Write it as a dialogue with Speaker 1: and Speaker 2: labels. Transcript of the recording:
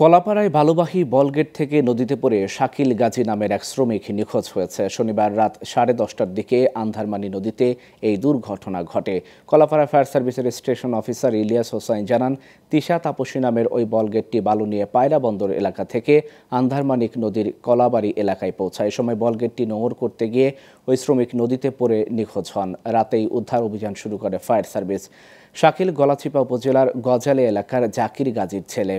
Speaker 1: কলাপাড়ায় বালুবাহী বলগেট থেকে নদীতে পড়ে শাকিল গাজী নামের এক শ্রমিক নিখোঁজ হয়েছে শনিবার রাত সাড়ে দশটার দিকে আন্ধারমানি নদীতে এই দুর্ঘটনা ঘটে কলাপাড়া ফায়ার সার্ভিসের স্টেশন অফিসার ইলিয়াস হোসাইন জানান তিশা তাপসী নামের ওই বলগেটটি বালু নিয়ে পায়রা বন্দর এলাকা থেকে আন্ধারমানিক নদীর কলাবাড়ি এলাকায় পৌঁছায় সময় বলগেটটি নোংর করতে গিয়ে ওই শ্রমিক নদীতে পড়ে নিখোঁজ হন রাতেই উদ্ধার অভিযান শুরু করে ফায়ার সার্ভিস শাকিল গলাচিপা উপজেলার গজালে এলাকার জাকির গাজীর ছেলে